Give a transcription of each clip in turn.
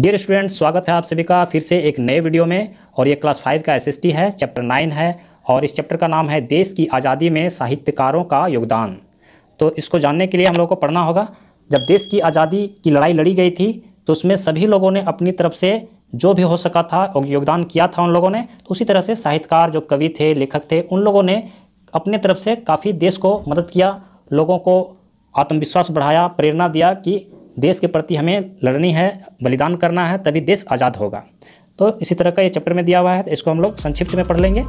dear students स्वागत है आप सभी का फिर से एक नए वीडियो में और ये क्लास फाइव का एसएसटी है चैप्टर नाइन है और इस चैप्टर का नाम है देश की आज़ादी में साहित्यकारों का योगदान तो इसको जानने के लिए हम लोग को पढ़ना होगा जब देश की आज़ादी की लड़ाई लड़ी गई थी तो उसमें सभी लोगों ने अपनी तरफ से जो भी हो सका था और योगदान किया था उन लोगों ने तो उसी तरह से साहित्यकार जो कवि थे लेखक थे उन लोगों ने अपने तरफ से काफ़ी देश को मदद किया लोगों को आत्मविश्वास बढ़ाया प्रेरणा दिया कि देश के प्रति हमें लड़नी है बलिदान करना है तभी देश आज़ाद होगा तो इसी तरह का ये चैप्टर में दिया हुआ है तो इसको हम लोग संक्षिप्त में पढ़ लेंगे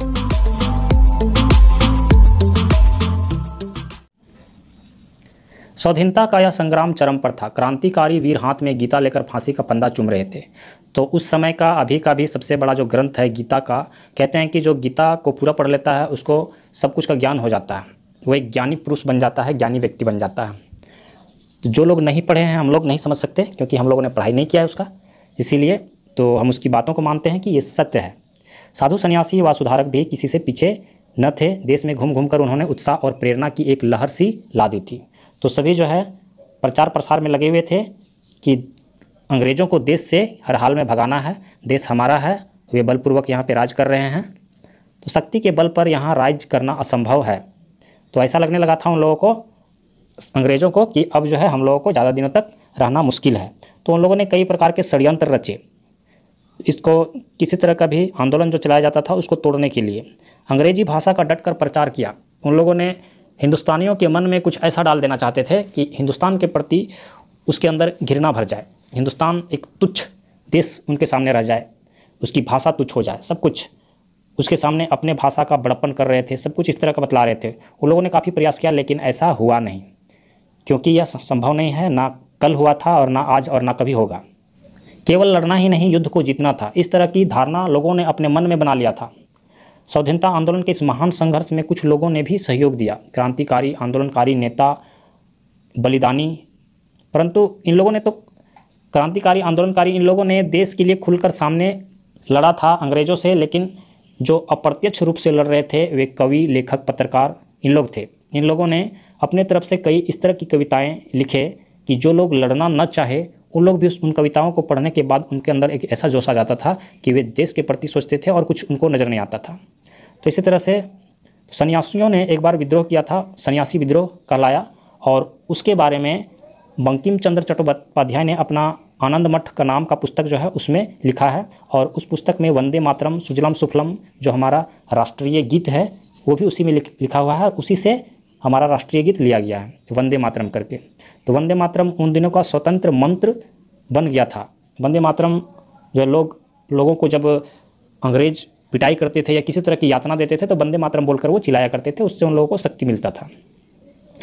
स्वाधीनता का यह संग्राम चरम पर था क्रांतिकारी वीर हाथ में गीता लेकर फांसी का पंदा चुम रहे थे तो उस समय का अभी का भी सबसे बड़ा जो ग्रंथ है गीता का कहते हैं कि जो गीता को पूरा पढ़ लेता है उसको सब कुछ का ज्ञान हो जाता है वो एक ज्ञानी पुरुष बन जाता है ज्ञानी व्यक्ति बन जाता है तो जो लोग नहीं पढ़े हैं हम लोग नहीं समझ सकते क्योंकि हम लोगों ने पढ़ाई नहीं किया है उसका इसीलिए तो हम उसकी बातों को मानते हैं कि ये सत्य है साधु सन्यासी व सुधारक भी किसी से पीछे न थे देश में घूम घूम कर उन्होंने उत्साह और प्रेरणा की एक लहर सी ला दी थी तो सभी जो है प्रचार प्रसार में लगे हुए थे कि अंग्रेज़ों को देश से हर हाल में भगाना है देश हमारा है वे बलपूर्वक यहाँ पे राज कर रहे हैं तो शक्ति के बल पर यहाँ राज करना असंभव है तो ऐसा लगने लगा था उन लोगों को अंग्रेज़ों को कि अब जो है हम लोगों को ज़्यादा दिनों तक रहना मुश्किल है तो उन लोगों ने कई प्रकार के षड़यंत्र रचे इसको किसी तरह का भी आंदोलन जो चलाया जाता था उसको तोड़ने के लिए अंग्रेजी भाषा का डट कर प्रचार किया उन लोगों ने हिंदुस्तानियों के मन में कुछ ऐसा डाल देना चाहते थे कि हिंदुस्तान के प्रति उसके अंदर घृणा भर जाए हिंदुस्तान एक तुच्छ देश उनके सामने रह जाए उसकी भाषा तुच्छ हो जाए सब कुछ उसके सामने अपने भाषा का बड़प्पन कर रहे थे सब कुछ इस तरह का बतला रहे थे उन लोगों ने काफ़ी प्रयास किया लेकिन ऐसा हुआ नहीं क्योंकि यह संभव नहीं है ना कल हुआ था और ना आज और ना कभी होगा केवल लड़ना ही नहीं युद्ध को जीतना था इस तरह की धारणा लोगों ने अपने मन में बना लिया था स्वाधीनता आंदोलन के इस महान संघर्ष में कुछ लोगों ने भी सहयोग दिया क्रांतिकारी आंदोलनकारी नेता बलिदानी परंतु इन लोगों ने तो क्रांतिकारी आंदोलनकारी इन लोगों ने देश के लिए खुलकर सामने लड़ा था अंग्रेज़ों से लेकिन जो अप्रत्यक्ष रूप से लड़ रहे थे वे कवि लेखक पत्रकार इन लोग थे इन लोगों ने अपने तरफ से कई इस तरह की कविताएँ लिखे कि जो लोग लड़ना न चाहे उन लोग भी उस उन कविताओं को पढ़ने के बाद उनके अंदर एक ऐसा जोश आ जाता था कि वे देश के प्रति सोचते थे और कुछ उनको नज़र नहीं आता था तो इसी तरह से सन्यासियों ने एक बार विद्रोह किया था सन्यासी विद्रोह कहलाया और उसके बारे में बंकिम चंद्र चट्टोपाध्याय ने अपना आनंद मठ का नाम का पुस्तक जो है उसमें लिखा है और उस पुस्तक में वंदे मातरम सुजलम सुफलम जो हमारा राष्ट्रीय गीत है वो भी उसी में लिखा हुआ है उसी से हमारा राष्ट्रीय गीत लिया गया है वंदे मातरम करके तो वंदे मातरम उन दिनों का स्वतंत्र मंत्र बन गया था वंदे मातरम जो लोग लोगों को जब अंग्रेज पिटाई करते थे या किसी तरह की यातना देते थे तो वंदे मातरम बोलकर वो चिल्लाया करते थे उससे उन लोगों को शक्ति मिलता था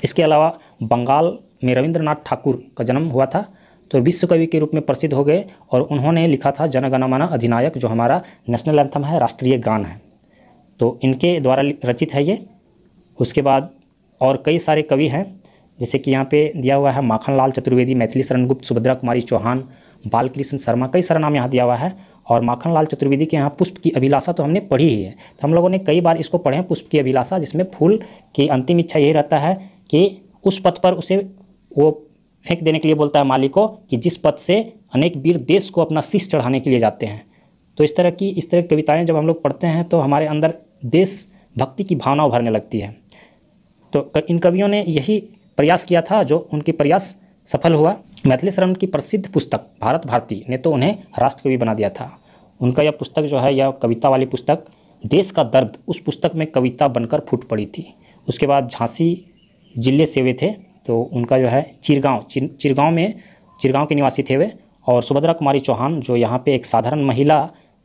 इसके अलावा बंगाल में रविंद्रनाथ ठाकुर का जन्म हुआ था तो विश्व कवि के रूप में प्रसिद्ध हो गए और उन्होंने लिखा था जनगणमाना अधिनायक जो हमारा नेशनल एंथम है राष्ट्रीय गान है तो इनके द्वारा रचित है ये उसके बाद और कई सारे कवि हैं जैसे कि यहाँ पे दिया हुआ है माखनलाल चतुर्वेदी मैथिली शरणगुप्त सुभद्रा कुमारी चौहान बालकृष्ण शर्मा कई सारा नाम यहाँ दिया हुआ है और माखनलाल चतुर्वेदी के यहाँ पुष्प की अभिलाषा तो हमने पढ़ी ही है तो हम लोगों ने कई बार इसको पढ़े हैं पुष्प की अभिलाषा जिसमें फूल की अंतिम इच्छा यही रहता है कि उस पथ पर उसे वो फेंक देने के लिए बोलता है मालिक को कि जिस पथ से अनेक वीर देश को अपना शीश चढ़ाने के लिए जाते हैं तो इस तरह की इस तरह की कविताएँ जब हम लोग पढ़ते हैं तो हमारे अंदर देश भक्ति की भावना उभरने लगती है तो इन कवियों ने यही प्रयास किया था जो उनके प्रयास सफल हुआ मैथिली शरण की प्रसिद्ध पुस्तक भारत भारती ने तो उन्हें राष्ट्रकवि बना दिया था उनका यह पुस्तक जो है यह कविता वाली पुस्तक देश का दर्द उस पुस्तक में कविता बनकर फूट पड़ी थी उसके बाद झांसी जिले से हुए थे तो उनका जो है चिरगांव चिर, चिरगांव में चिरगांव के निवासी थे वे और सुभद्रा कुमारी चौहान जो यहाँ पे एक साधारण महिला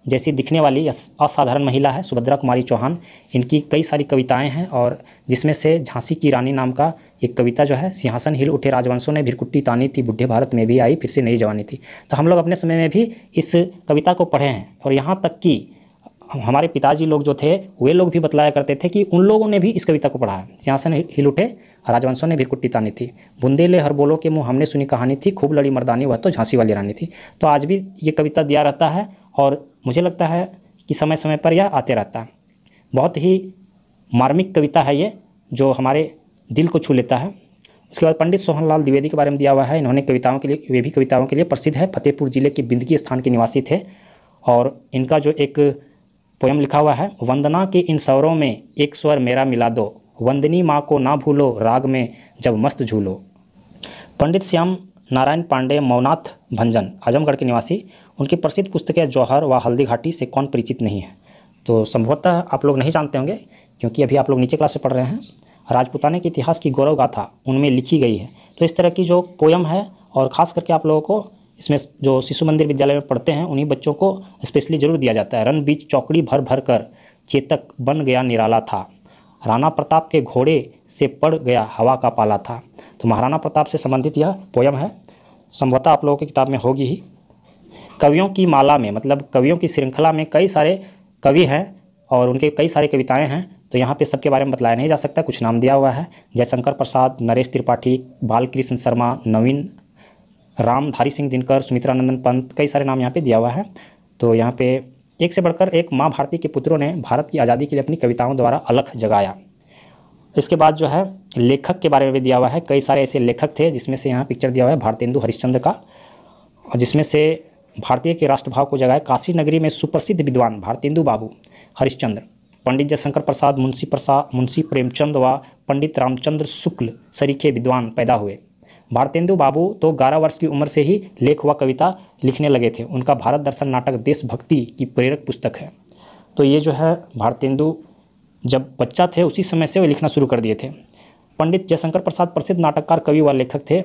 जैसी दिखने वाली असाधारण महिला है सुभद्रा कुमारी चौहान इनकी कई सारी कविताएं हैं और जिसमें से झांसी की रानी नाम का एक कविता जो है सिंहासन हिल उठे राजवंशों ने भिरकुट्टी तानी थी बुढ़े भारत में भी आई फिर से नई जवानी थी तो हम लोग अपने समय में भी इस कविता को पढ़े हैं और यहाँ तक कि हमारे पिताजी लोग जो थे वे लोग भी बतलाया करते थे कि उन लोगों ने भी इस कविता को पढ़ा है सिंहासन हिल उठे राजवंशों ने भिरकुट्टी तानी थी बुंदे ले हर बोलो के मुँह हमने सुनी कहानी थी खूब लड़ी मर्दानी वह तो झांसी वाली रानी थी तो आज भी ये कविता दिया रहता है और मुझे लगता है कि समय समय पर यह आते रहता है बहुत ही मार्मिक कविता है ये जो हमारे दिल को छू लेता है उसके बाद पंडित सोहनलाल द्विवेदी के बारे में दिया हुआ है इन्होंने कविताओं के लिए वे भी कविताओं के लिए प्रसिद्ध है फतेहपुर जिले के बिंदगी स्थान के निवासी थे और इनका जो एक पोयम लिखा हुआ है वंदना के इन स्वरों में एक स्वर मेरा मिला दो वंदनी माँ को ना भूलो राग में जब मस्त झूलो पंडित श्याम नारायण पांडे मौनाथ भंजन आजमगढ़ के निवासी उनकी प्रसिद्ध पुस्तकें जौहर व हल्दी घाटी से कौन परिचित नहीं है तो संभवतः आप लोग नहीं जानते होंगे क्योंकि अभी आप लोग नीचे क्लास से पढ़ रहे हैं राजपुताने के इतिहास की गौरव गाथा उनमें लिखी गई है तो इस तरह की जो पोयम है और ख़ास करके आप लोगों को इसमें जो शिशु मंदिर विद्यालय में पढ़ते हैं उन्हीं बच्चों को स्पेशली जरूर दिया जाता है रन बीच चौकड़ी भर भर कर चेतक बन गया निराला था राणा प्रताप के घोड़े से पड़ गया हवा का पाला था तो महाराणा प्रताप से संबंधित यह पोयम है संभवतः आप लोगों की किताब में होगी ही कवियों की माला में मतलब कवियों की श्रृंखला में कई सारे कवि हैं और उनके कई सारे कविताएं हैं तो यहाँ पे सबके बारे में बताया नहीं जा सकता कुछ नाम दिया हुआ है जयशंकर प्रसाद नरेश त्रिपाठी बालकृष्ण शर्मा नवीन रामधारी सिंह दिनकर सुमित्रा नंदन पंत कई सारे नाम यहाँ पे दिया हुआ है तो यहाँ पे एक से बढ़कर एक माँ भारती के पुत्रों ने भारत की आज़ादी के लिए अपनी कविताओं द्वारा अलख जगाया इसके बाद जो है लेखक के बारे में भी दिया हुआ है कई सारे ऐसे लेखक थे जिसमें से यहाँ पिक्चर दिया हुआ है भारतेंदु हरिश्चंद्र का जिसमें से भारतीय के राष्ट्रभाव को जगाए काशी नगरी में सुप्रसिद्ध विद्वान भारतेंदु बाबू हरिश्चंद्र पंडित जयशंकर प्रसाद मुंशी प्रसाद मुंशी प्रेमचंद व पंडित रामचंद्र शुक्ल सरीखे विद्वान पैदा हुए भारतेंदु बाबू तो ग्यारह वर्ष की उम्र से ही लेख व कविता लिखने लगे थे उनका भारत दर्शन नाटक देशभक्ति की प्रेरक पुस्तक है तो ये जो है भारतेंदु जब बच्चा थे उसी समय से वे लिखना शुरू कर दिए थे पंडित जयशंकर प्रसाद प्रसिद्ध नाटककार कवि व लेखक थे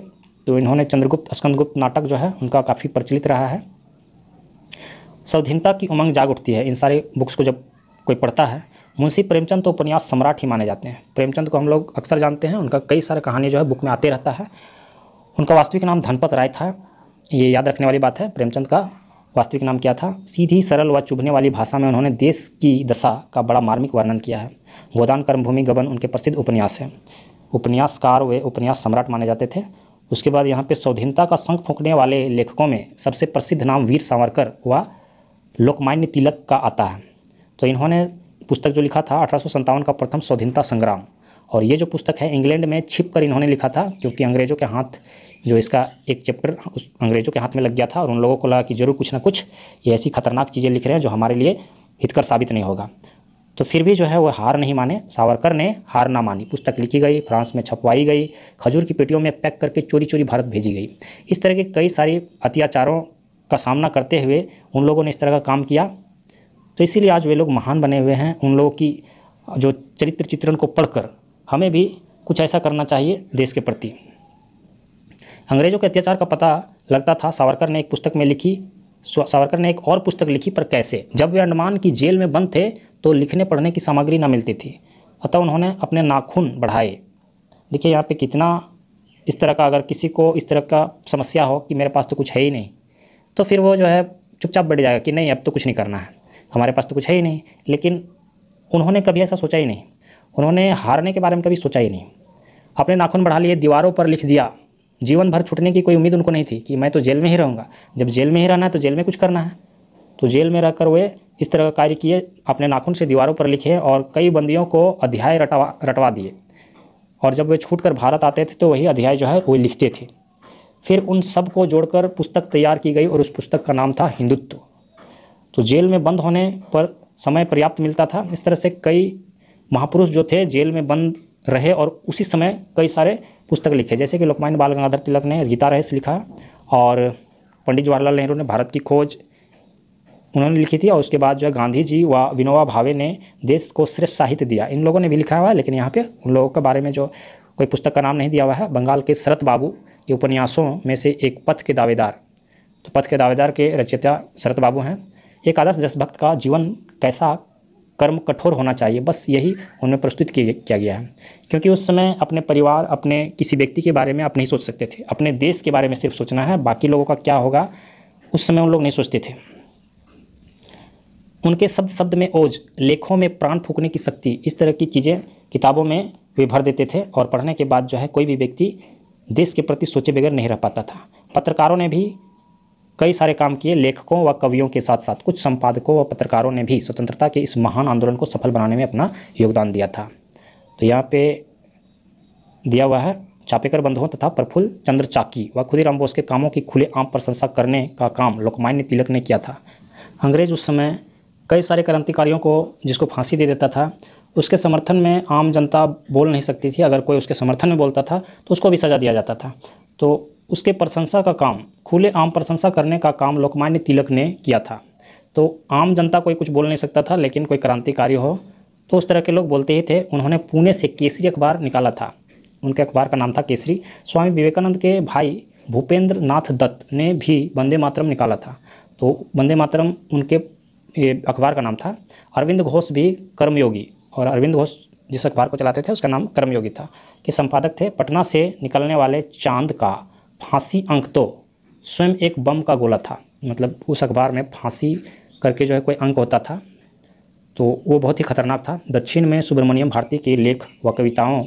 तो इन्होंने चंद्रगुप्त स्कंदगुप्त नाटक जो है उनका काफ़ी प्रचलित रहा है स्वाधीनता की उमंग जाग उठती है इन सारे बुक्स को जब कोई पढ़ता है मुंशी प्रेमचंद तो उपन्यास सम्राट ही माने जाते हैं प्रेमचंद को हम लोग अक्सर जानते हैं उनका कई सारे कहानी जो है बुक में आते रहता है उनका वास्तविक नाम धनपत राय था ये याद रखने वाली बात है प्रेमचंद का वास्तविक नाम क्या था सीधी सरल व चुभने वाली भाषा में उन्होंने देश की दशा का बड़ा मार्मिक वर्णन किया है गोदान कर्मभूमि गबन उनके प्रसिद्ध उपन्यास है उपन्यासकार वे उपन्यास सम्राट माने जाते थे उसके बाद यहाँ पे स्वाधीनता का शंख फूकने वाले लेखकों में सबसे प्रसिद्ध नाम वीर सावरकर व लोकमान्य तिलक का आता है तो इन्होंने पुस्तक जो लिखा था अठारह का प्रथम स्वाधीनता संग्राम और ये जो पुस्तक है इंग्लैंड में छिप कर इन्होंने लिखा था क्योंकि अंग्रेज़ों के हाथ जो इसका एक चैप्टर उस अंग्रेज़ों के हाथ में लग गया था और उन लोगों को लगा कि जरूर कुछ ना कुछ ये ऐसी खतरनाक चीज़ें लिख रहे हैं जो हमारे लिए हितकर साबित नहीं होगा तो फिर भी जो है वो हार नहीं माने सावरकर ने हार ना मानी पुस्तक लिखी गई फ्रांस में छपवाई गई खजूर की पेटियों में पैक करके चोरी चोरी भारत भेजी गई इस तरह के कई सारे अत्याचारों का सामना करते हुए उन लोगों ने इस तरह का काम किया तो इसीलिए आज वे लोग महान बने हुए हैं उन लोगों की जो चरित्र चित्रण को पढ़कर हमें भी कुछ ऐसा करना चाहिए देश के प्रति अंग्रेज़ों के अत्याचार का पता लगता था सावरकर ने एक पुस्तक में लिखी सावरकर ने एक और पुस्तक लिखी पर कैसे जब वे अंडमान की जेल में बंद थे तो लिखने पढ़ने की सामग्री ना मिलती थी अतः उन्होंने अपने नाखून बढ़ाए देखिए यहाँ पे कितना इस तरह का अगर किसी को इस तरह का समस्या हो कि मेरे पास तो कुछ है ही नहीं तो फिर वो जो है चुपचाप बैठ जाएगा कि नहीं अब तो कुछ नहीं करना है हमारे पास तो कुछ है ही नहीं लेकिन उन्होंने कभी ऐसा सोचा ही नहीं उन्होंने हारने के बारे में कभी सोचा ही नहीं अपने नाखून बढ़ा लिए दीवारों पर लिख दिया जीवन भर छूटने की कोई उम्मीद उनको नहीं थी कि मैं तो जेल में ही रहूँगा जब जेल में ही रहना है तो जेल में कुछ करना है तो जेल में रहकर वे इस तरह का कार्य किए अपने नाखून से दीवारों पर लिखे और कई बंदियों को अध्याय रटवा रटवा दिए और जब वे छूट कर भारत आते थे तो वही अध्याय जो है वो लिखते थे फिर उन सब को जोड़कर पुस्तक तैयार की गई और उस पुस्तक का नाम था हिंदुत्व तो जेल में बंद होने पर समय पर्याप्त मिलता था इस तरह से कई महापुरुष जो थे जेल में बंद रहे और उसी समय कई सारे पुस्तक लिखे जैसे कि लोकमान्य बाल गंगाधर तिलक ने गीता रहस्य लिखा और पंडित जवाहरलाल नेहरू ने भारत की खोज उन्होंने लिखी थी और उसके बाद जो है गांधी जी व विनोबा भावे ने देश को श्रेष्ठ साहित्य दिया इन लोगों ने भी लिखा हुआ है लेकिन यहाँ पे उन लोगों के बारे में जो कोई पुस्तक का नाम नहीं दिया हुआ है बंगाल के शरत बाबू के उपन्यासों में से एक पथ के दावेदार तो पथ के दावेदार के रचयिता शरत बाबू हैं एक आदर्श देशभक्त का जीवन कैसा कर्म कठोर होना चाहिए बस यही उनमें प्रस्तुत किया गया है क्योंकि उस समय अपने परिवार अपने किसी व्यक्ति के बारे में आप नहीं सोच सकते थे अपने देश के बारे में सिर्फ सोचना है बाकी लोगों का क्या होगा उस समय उन लोग नहीं सोचते थे उनके शब्द शब्द में ओज लेखों में प्राण फूकने की शक्ति इस तरह की चीज़ें किताबों में भी भर देते थे और पढ़ने के बाद जो है कोई भी व्यक्ति देश के प्रति सोचे बगैर नहीं रह पाता था पत्रकारों ने भी कई सारे काम किए लेखकों व कवियों के साथ साथ कुछ संपादकों व पत्रकारों ने भी स्वतंत्रता के इस महान आंदोलन को सफल बनाने में अपना योगदान दिया था तो यहाँ पे दिया हुआ है चापेकर बंधुओं तथा प्रफुल्ल चंद्र चाकी व खुदीराम बोस के कामों की खुले आम प्रशंसा करने का काम लोकमान्य तिलक ने किया था अंग्रेज उस समय कई सारे क्रांतिकारियों को जिसको फांसी दे देता था उसके समर्थन में आम जनता बोल नहीं सकती थी अगर कोई उसके समर्थन में बोलता था तो उसको भी सज़ा दिया जाता था तो उसके प्रशंसा का काम खुले आम प्रशंसा करने का काम लोकमान्य तिलक ने किया था तो आम जनता कोई कुछ बोल नहीं सकता था लेकिन कोई क्रांतिकारी हो तो उस तरह के लोग बोलते ही थे उन्होंने पुणे से केसरी अखबार निकाला था उनके अखबार का नाम था केसरी स्वामी विवेकानंद के भाई भूपेंद्र नाथ दत्त ने भी वंदे मातरम निकाला था तो वंदे मातरम उनके अखबार का नाम था अरविंद घोष भी कर्मयोगी और अरविंद घोष जिस अखबार को चलाते थे उसका नाम कर्मयोगी था कि संपादक थे पटना से निकलने वाले चांद का फांसी अंक तो स्वयं एक बम का गोला था मतलब उस अखबार में फांसी करके जो है कोई अंक होता था तो वो बहुत ही खतरनाक था दक्षिण में सुब्रमण्यम भारती के लेख व कविताओं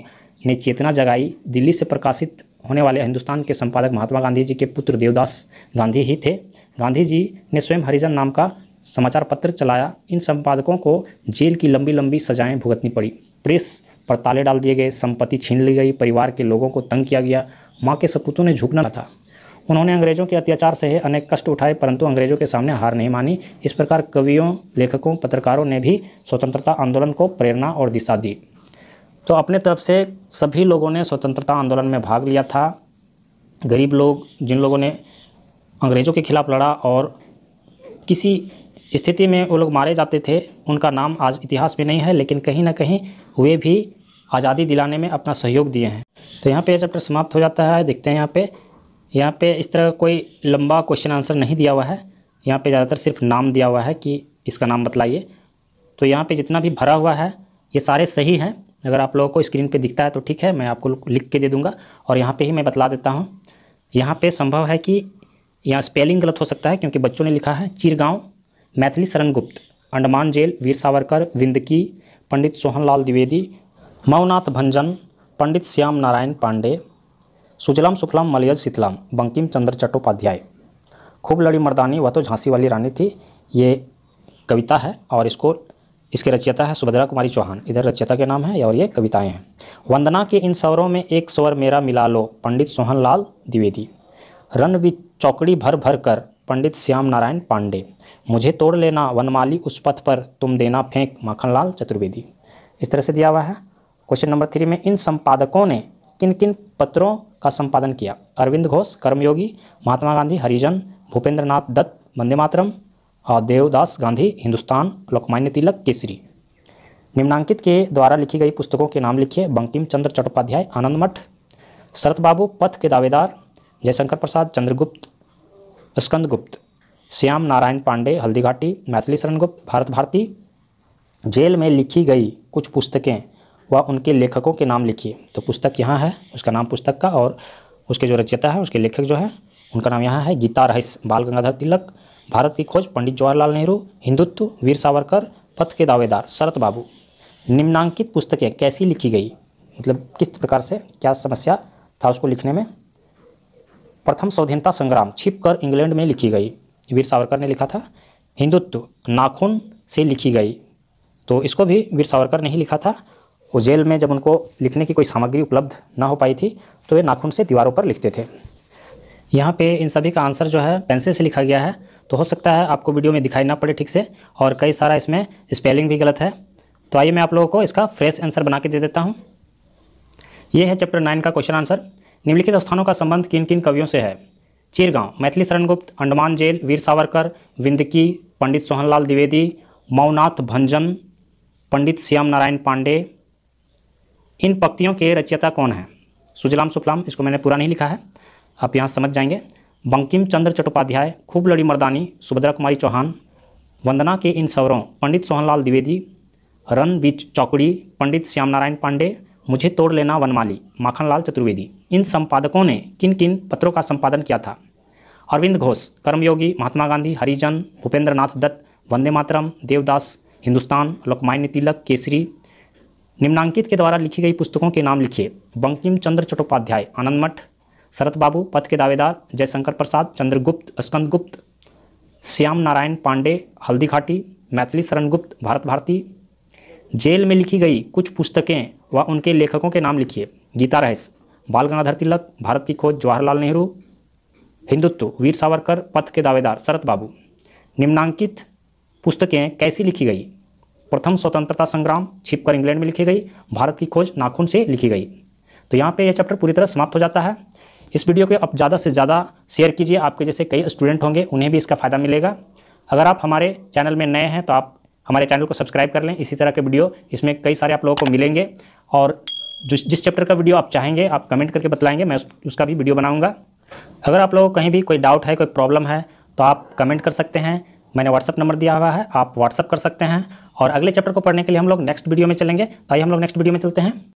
ने चेतना जगाई दिल्ली से प्रकाशित होने वाले हिंदुस्तान के संपादक महात्मा गांधी जी के पुत्र देवदास गांधी ही थे गांधी जी ने स्वयं हरिजन नाम का समाचार पत्र चलाया इन संपादकों को जेल की लंबी लंबी सजाएं भुगतनी पड़ी प्रेस पर ताले डाल दिए गए संपत्ति छीन ली गई परिवार के लोगों को तंग किया गया माँ के सपूतों ने झुकना था उन्होंने अंग्रेजों के अत्याचार से अनेक कष्ट उठाए परंतु अंग्रेजों के सामने हार नहीं मानी इस प्रकार कवियों लेखकों पत्रकारों ने भी स्वतंत्रता आंदोलन को प्रेरणा और दिशा दी तो अपने तरफ से सभी लोगों ने स्वतंत्रता आंदोलन में भाग लिया था गरीब लोग जिन लोगों ने अंग्रेज़ों के खिलाफ़ लड़ा और किसी स्थिति में वो लोग मारे जाते थे उनका नाम आज इतिहास में नहीं है लेकिन कहीं ना कहीं वे भी आज़ादी दिलाने में अपना सहयोग दिए हैं तो यहाँ पे चैप्टर समाप्त हो जाता है देखते हैं यहाँ पे यहाँ पे इस तरह कोई लंबा क्वेश्चन आंसर नहीं दिया हुआ है यहाँ पे ज़्यादातर सिर्फ नाम दिया हुआ है कि इसका नाम बतलाइए तो यहाँ पे जितना भी भरा हुआ है ये सारे सही हैं अगर आप लोगों को स्क्रीन पर दिखता है तो ठीक है मैं आपको लिख के दे दूँगा और यहाँ पर ही मैं बतला देता हूँ यहाँ पर संभव है कि यहाँ स्पेलिंग गलत हो सकता है क्योंकि बच्चों ने लिखा है चिरगाँव मैथिली शरण गुप्त अंडमान जेल वीर सावरकर विंदकी पंडित सोहनलाल द्विवेदी मऊनाथ भंजन पंडित श्याम नारायण पांडे सुजलाम सुखलाम मलयज शीतलाम बंकिम चंद्र चट्टोपाध्याय खूब लड़ी मर्दानी वह तो झांसी वाली रानी थी ये कविता है और इसको इसके रचयिता है सुभद्रा कुमारी चौहान इधर रचयिता के नाम है और ये कविताएं हैं वंदना के इन स्वरों में एक स्वर मेरा मिला लो पंडित सोहनलाल द्विवेदी रन भी चौकड़ी भर भर कर पंडित श्याम नारायण पांडे मुझे तोड़ लेना वनमाली उस पथ पर तुम देना फेंक माखनलाल चतुर्वेदी इस तरह से दिया हुआ है क्वेश्चन नंबर थ्री में इन संपादकों ने किन किन पत्रों का संपादन किया अरविंद घोष कर्मयोगी महात्मा गांधी हरिजन भूपेंद्र नाथ दत्त वंदे मातरम और देवदास गांधी हिंदुस्तान लोकमान्य तिलक केसरी निम्नांकित के द्वारा लिखी गई पुस्तकों के नाम लिखिए बंकिम चंद्र चट्टोपाध्याय आनंद मठ शरत बाबू पथ के दावेदार जयशंकर प्रसाद चंद्रगुप्त स्कंदगुप्त श्याम नारायण पांडे हल्दीघाटी मैथिली शरण गुप्त भारत भारती जेल में लिखी गई कुछ पुस्तकें व उनके लेखकों के नाम लिखिए तो पुस्तक यहाँ है उसका नाम पुस्तक का और उसके जो रचयिता है उसके लेखक जो है उनका नाम यहाँ है गीता रहस्य बाल गंगाधर तिलक भारत की खोज पंडित जवाहरलाल नेहरू हिंदुत्व वीर सावरकर पथ के दावेदार शरत बाबू निम्नांकित पुस्तकें कैसी लिखी गई मतलब किस प्रकार से क्या समस्या था उसको लिखने में प्रथम स्वाधीनता संग्राम छिप कर इंग्लैंड में लिखी गई वीर सावरकर ने लिखा था हिंदुत्व नाखून से लिखी गई तो इसको भी वीर सावरकर ने ही लिखा था वो जेल में जब उनको लिखने की कोई सामग्री उपलब्ध ना हो पाई थी तो वे नाखून से दीवारों पर लिखते थे यहाँ पे इन सभी का आंसर जो है पेंसिल से लिखा गया है तो हो सकता है आपको वीडियो में दिखाई ना पड़े ठीक से और कई सारा इसमें स्पेलिंग भी गलत है तो आइए मैं आप लोगों को इसका फ्रेश आंसर बना के दे देता हूँ ये है चैप्टर नाइन का क्वेश्चन आंसर निम्नलिखित स्थानों का संबंध किन किन कवियों से है चिरगांव मैथिली शरण गुप्त अंडमान जेल वीर सावरकर विंदकी पंडित सोहनलाल द्विवेदी मऊनाथ भंजन पंडित श्याम नारायण पांडे इन पक्तियों के रचयिता कौन है सुजलाम सुफलाम इसको मैंने पूरा नहीं लिखा है आप यहाँ समझ जाएंगे बंकिम चंद्र चट्टोपाध्याय खूब लड़ी मर्दानी सुभद्रा कुमारी चौहान वंदना के इन सवरों पंडित सोहनलाल द्विवेदी रन बीच चौकड़ी पंडित श्याम नारायण पांडे मुझे तोड़ लेना वनमाली माखनलाल चतुर्वेदी इन संपादकों ने किन किन पत्रों का संपादन किया था अरविंद घोष कर्मयोगी महात्मा गांधी हरिजन भूपेंद्र नाथ दत्त वंदे मातरम देवदास हिंदुस्तान लोकमान्य तिलक केसरी निम्नांकित के द्वारा लिखी गई पुस्तकों के नाम लिखिए बंकिम चंद्र चट्टोपाध्याय आनंद मठ शरत बाबू पथ के दावेदार जयशंकर प्रसाद चंद्रगुप्त स्कंदगुप्त श्याम नारायण पांडे हल्दी घाटी मैथिली शरणगुप्त भारत भारती जेल में लिखी गई कुछ पुस्तकें व उनके लेखकों के नाम लिखिए गीता रहस्य बाल गंगाधर तिलक भारत की खोज जवाहरलाल नेहरू हिंदुत्व वीर सावरकर पथ के दावेदार शरत बाबू निम्नांकित पुस्तकें कैसी लिखी गई प्रथम स्वतंत्रता संग्राम छिपकर इंग्लैंड में लिखी गई भारत की खोज नाखून से लिखी गई तो यहाँ पे यह चैप्टर पूरी तरह समाप्त हो जाता है इस वीडियो को आप ज़्यादा से ज़्यादा शेयर कीजिए आपके जैसे कई स्टूडेंट होंगे उन्हें भी इसका फ़ायदा मिलेगा अगर आप हमारे चैनल में नए हैं तो आप हमारे चैनल को सब्सक्राइब कर लें इसी तरह के वीडियो इसमें कई सारे आप लोगों को मिलेंगे और जो जिस चैप्टर का वीडियो आप चाहेंगे आप कमेंट करके बतलाएंगे मैं उस, उसका भी वीडियो बनाऊँगा अगर आप लोगों को कहीं भी कोई डाउट है कोई प्रॉब्लम है तो आप कमेंट कर सकते हैं मैंने व्हाट्सअप नंबर दिया हुआ है आप व्हाट्सअप कर सकते हैं और अगले चैप्टर को पढ़ने के लिए हम लोग नेक्स्ट वीडियो में चलेंगे तो आइए हम लोग नेक्स्ट वीडियो में चलते हैं